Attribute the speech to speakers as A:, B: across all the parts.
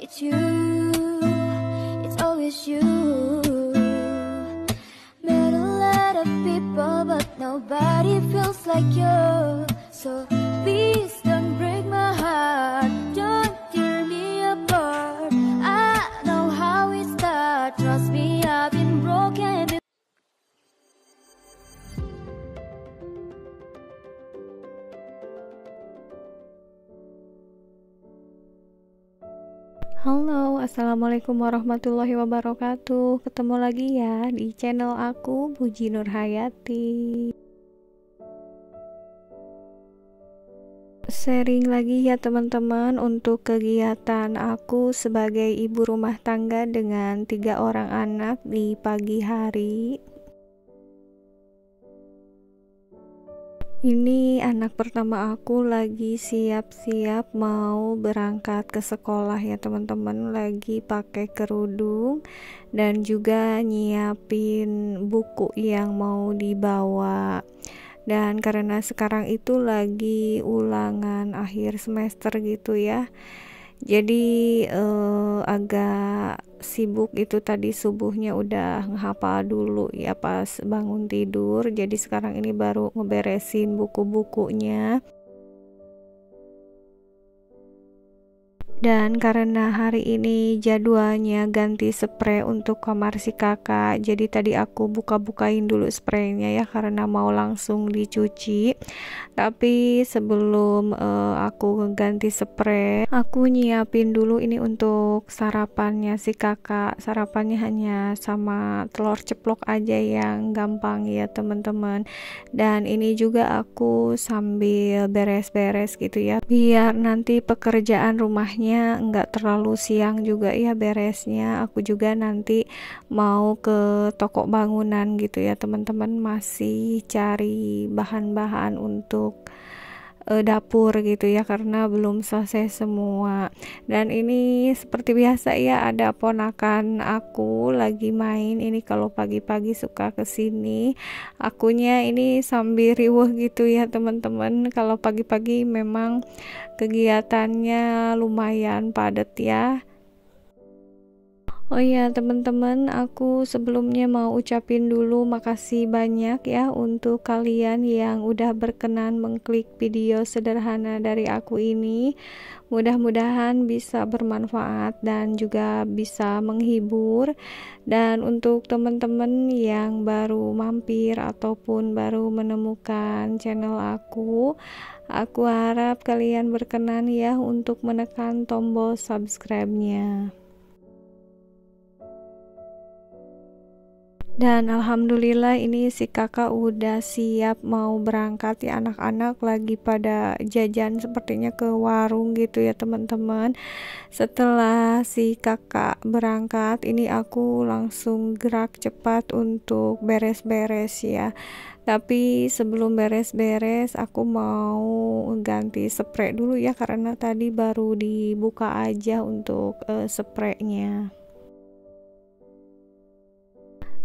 A: It's you, it's always you Met a lot of people but nobody feels like you So please don't break my heart Don't tear me apart I know how it starts, trust me Halo, Assalamualaikum warahmatullahi wabarakatuh Ketemu lagi ya di channel aku, Puji Nur Hayati Sharing lagi ya teman-teman untuk kegiatan aku sebagai ibu rumah tangga dengan tiga orang anak di pagi hari Ini anak pertama aku lagi siap-siap mau berangkat ke sekolah ya teman-teman Lagi pakai kerudung dan juga nyiapin buku yang mau dibawa Dan karena sekarang itu lagi ulangan akhir semester gitu ya jadi eh, agak sibuk itu tadi subuhnya udah ngehafal dulu ya pas bangun tidur jadi sekarang ini baru ngeberesin buku-bukunya Dan karena hari ini jadwalnya ganti spray untuk kamar si kakak, jadi tadi aku buka-bukain dulu spraynya ya karena mau langsung dicuci. Tapi sebelum uh, aku ganti spray, aku nyiapin dulu ini untuk sarapannya si kakak. Sarapannya hanya sama telur ceplok aja yang gampang ya teman-teman. Dan ini juga aku sambil beres-beres gitu ya, biar nanti pekerjaan rumah rumahnya nggak terlalu siang juga ya beresnya aku juga nanti mau ke toko bangunan gitu ya teman-teman masih cari bahan-bahan untuk e, dapur gitu ya karena belum selesai semua dan ini seperti biasa ya ada ponakan aku lagi main ini kalau pagi-pagi suka kesini akunya ini sambil riuh gitu ya teman-teman kalau pagi-pagi memang kegiatannya lumayan padat ya Oh iya, teman-teman, aku sebelumnya mau ucapin dulu makasih banyak ya untuk kalian yang udah berkenan mengklik video sederhana dari aku ini. Mudah-mudahan bisa bermanfaat dan juga bisa menghibur. Dan untuk teman-teman yang baru mampir ataupun baru menemukan channel aku, aku harap kalian berkenan ya untuk menekan tombol subscribe-nya. Dan alhamdulillah ini si kakak udah siap mau berangkat ya anak-anak lagi pada jajan sepertinya ke warung gitu ya teman-teman. Setelah si kakak berangkat ini aku langsung gerak cepat untuk beres-beres ya. Tapi sebelum beres-beres aku mau ganti spray dulu ya karena tadi baru dibuka aja untuk uh, spraynya.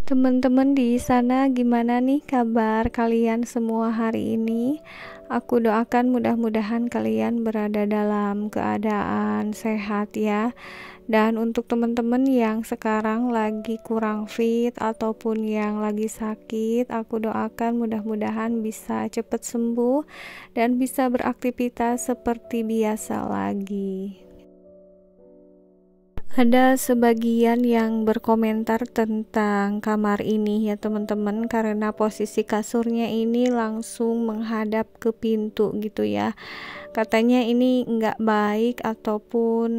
A: Teman-teman di sana gimana nih kabar kalian semua hari ini? Aku doakan mudah-mudahan kalian berada dalam keadaan sehat ya. Dan untuk teman-teman yang sekarang lagi kurang fit ataupun yang lagi sakit, aku doakan mudah-mudahan bisa cepat sembuh dan bisa beraktivitas seperti biasa lagi ada sebagian yang berkomentar tentang kamar ini ya teman-teman karena posisi kasurnya ini langsung menghadap ke pintu gitu ya katanya ini nggak baik ataupun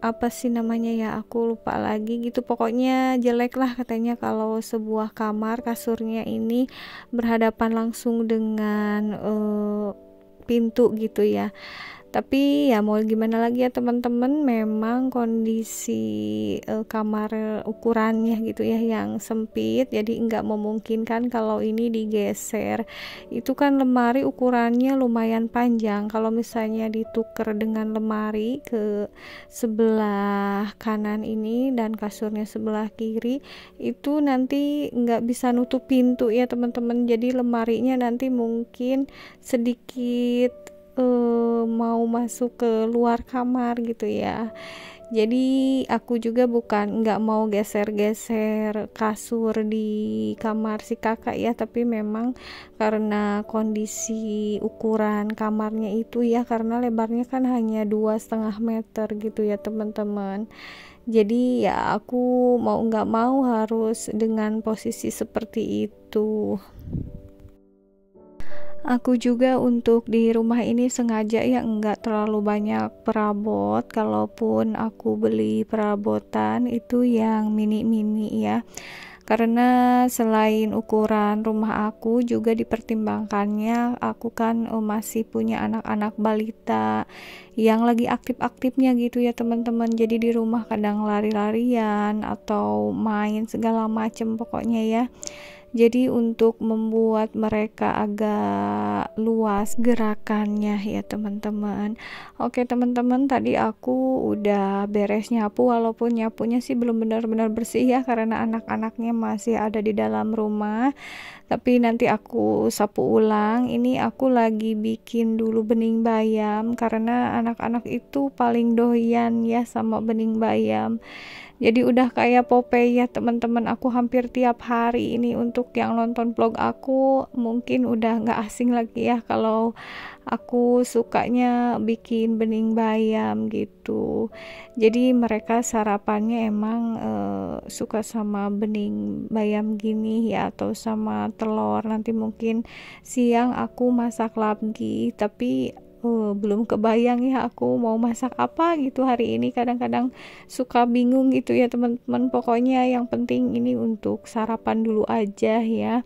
A: apa sih namanya ya aku lupa lagi gitu pokoknya jelek lah katanya kalau sebuah kamar kasurnya ini berhadapan langsung dengan uh, pintu gitu ya tapi ya mau gimana lagi ya teman-teman memang kondisi uh, kamar ukurannya gitu ya yang sempit jadi nggak memungkinkan kalau ini digeser itu kan lemari ukurannya lumayan panjang kalau misalnya ditukar dengan lemari ke sebelah kanan ini dan kasurnya sebelah kiri itu nanti nggak bisa nutup pintu ya teman-teman jadi lemarinya nanti mungkin sedikit uh, mau masuk ke luar kamar gitu ya jadi aku juga bukan nggak mau geser-geser kasur di kamar si kakak ya tapi memang karena kondisi ukuran kamarnya itu ya karena lebarnya kan hanya dua setengah meter gitu ya teman-teman jadi ya aku mau nggak mau harus dengan posisi seperti itu aku juga untuk di rumah ini sengaja ya nggak terlalu banyak perabot kalaupun aku beli perabotan itu yang mini-mini ya karena selain ukuran rumah aku juga dipertimbangkannya aku kan e, masih punya anak-anak balita yang lagi aktif-aktifnya gitu ya teman-teman jadi di rumah kadang lari-larian atau main segala macem pokoknya ya jadi untuk membuat mereka agak luas gerakannya ya teman-teman. Oke teman-teman tadi aku udah beres nyapu walaupun nyapunya sih belum benar-benar bersih ya karena anak-anaknya masih ada di dalam rumah. Tapi nanti aku sapu ulang. Ini aku lagi bikin dulu bening bayam karena anak-anak itu paling doyan ya sama bening bayam jadi udah kayak Popeye ya teman-teman aku hampir tiap hari ini untuk yang nonton vlog aku mungkin udah nggak asing lagi ya kalau aku sukanya bikin bening bayam gitu jadi mereka sarapannya emang eh, suka sama bening bayam gini ya atau sama telur nanti mungkin siang aku masak lagi tapi uh, belum kebayang ya aku mau masak apa gitu hari ini kadang-kadang suka bingung gitu ya teman-teman pokoknya yang penting ini untuk sarapan dulu aja ya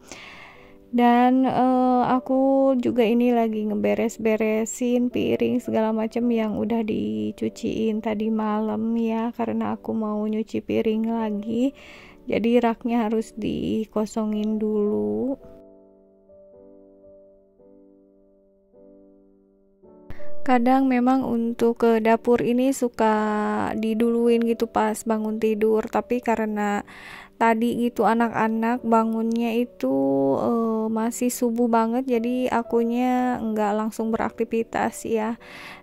A: dan uh, aku juga ini lagi ngeberes-beresin piring segala macam yang udah dicuciin tadi malam ya karena aku mau nyuci piring lagi jadi raknya harus dikosongin dulu kadang memang untuk ke dapur ini suka diduluin gitu pas bangun tidur tapi karena tadi gitu anak-anak bangunnya itu uh, masih subuh banget jadi akunya nggak langsung beraktivitas ya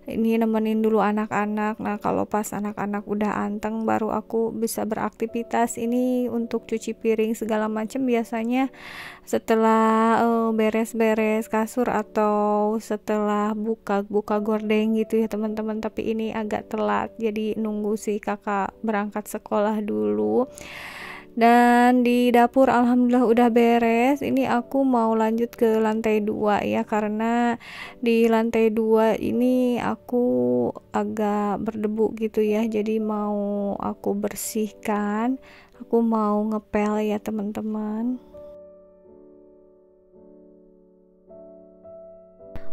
A: ini nemenin dulu anak-anak nah kalau pas anak-anak udah anteng baru aku bisa beraktivitas ini untuk cuci piring segala macam biasanya setelah eh, beres -beres kasur atau setelah buka-buka gorden gitu ya teman-teman tapi ini agak telat jadi nunggu si kakak berangkat sekolah dulu dan di dapur alhamdulillah udah beres ini aku mau lanjut ke lantai dua ya karena di lantai dua ini aku agak berdebu gitu ya jadi mau aku bersihkan aku mau ngepel ya teman-teman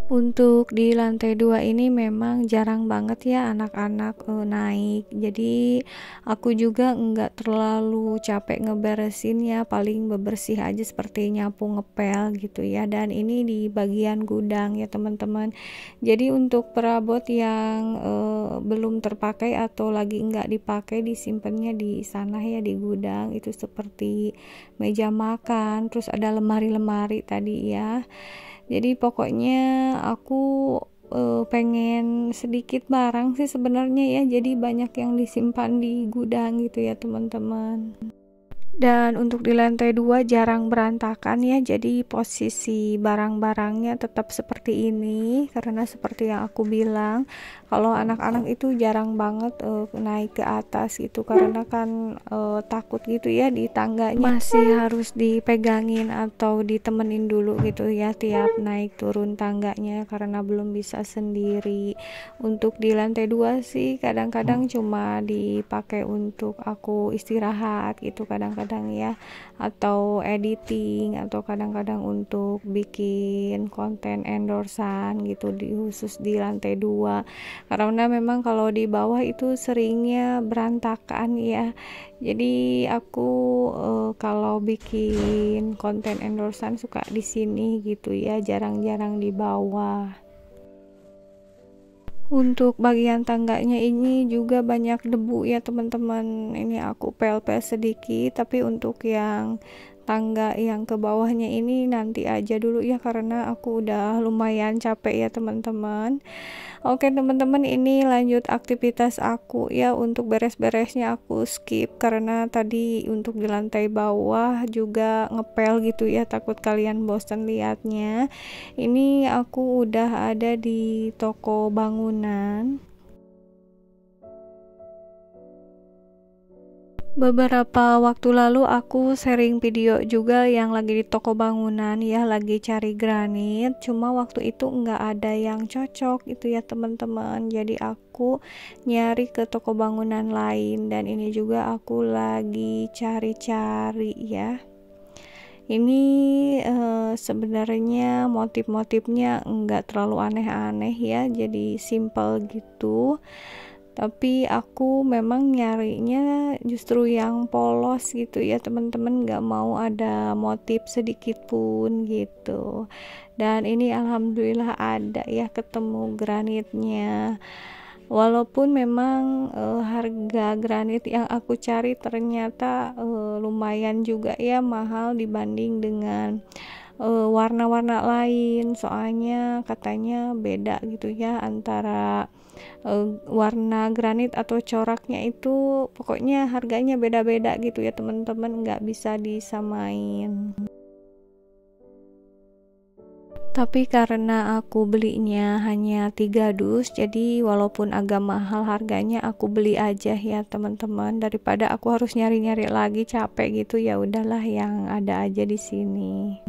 A: untuk di lantai dua ini memang jarang banget ya anak-anak uh, naik jadi aku juga nggak terlalu capek ngeberesin ya paling bebersih aja seperti nyapu ngepel gitu ya dan ini di bagian gudang ya teman-teman jadi untuk perabot yang uh, belum terpakai atau lagi nggak dipakai disimpannya di sana ya di gudang itu seperti meja makan terus ada lemari-lemari tadi ya jadi pokoknya aku uh, pengen sedikit barang sih sebenarnya ya jadi banyak yang disimpan di gudang gitu ya teman-teman dan untuk di lantai dua jarang berantakan ya jadi posisi barang-barangnya tetap seperti ini karena seperti yang aku bilang kalau anak-anak itu jarang banget uh, naik ke atas gitu karena kan uh, takut gitu ya di tangganya masih harus dipegangin atau ditemenin dulu gitu ya tiap naik turun tangganya karena belum bisa sendiri untuk di lantai dua sih kadang-kadang hmm. cuma dipakai untuk aku istirahat gitu kadang-kadang kadang ya atau editing atau kadang-kadang untuk bikin konten endorsan gitu di khusus di lantai dua karena memang kalau di bawah itu seringnya berantakan ya jadi aku uh, kalau bikin konten endorsan suka di sini gitu ya jarang-jarang di bawah untuk bagian tangganya ini juga banyak debu ya teman-teman ini aku pel-pel sedikit tapi untuk yang tangga yang ke bawahnya ini nanti aja dulu ya karena aku udah lumayan capek ya teman-teman oke teman-teman ini lanjut aktivitas aku ya untuk beres-beresnya aku skip karena tadi untuk di lantai bawah juga ngepel gitu ya takut kalian bosen liatnya ini aku udah ada di toko bangunan Beberapa waktu lalu aku sharing video juga yang lagi di toko bangunan ya lagi cari granit cuma waktu itu nggak ada yang cocok itu ya teman-teman jadi aku nyari ke toko bangunan lain dan ini juga aku lagi cari-cari ya ini uh, sebenarnya motif-motifnya nggak terlalu aneh-aneh ya jadi simple gitu tapi aku memang nyarinya justru yang polos gitu ya teman-teman gak mau ada motif sedikit pun gitu dan ini alhamdulillah ada ya ketemu granitnya walaupun memang e, harga granit yang aku cari ternyata e, lumayan juga ya mahal dibanding dengan Eh, warna-warna lain soalnya katanya beda gitu ya antara e, warna granit atau coraknya itu pokoknya harganya beda-beda gitu ya teman-teman nggak bisa disamain tapi karena aku belinya hanya tiga dus jadi walaupun agak mahal harganya aku beli aja ya teman-teman daripada aku harus nyari-nyari lagi capek gitu ya udahlah yang ada aja di sini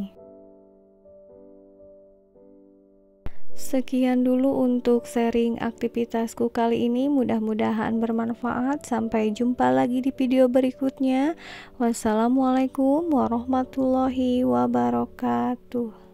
A: Sekian dulu untuk sharing aktivitasku kali ini. Mudah-mudahan bermanfaat. Sampai jumpa lagi di video berikutnya. Wassalamualaikum warahmatullahi wabarakatuh.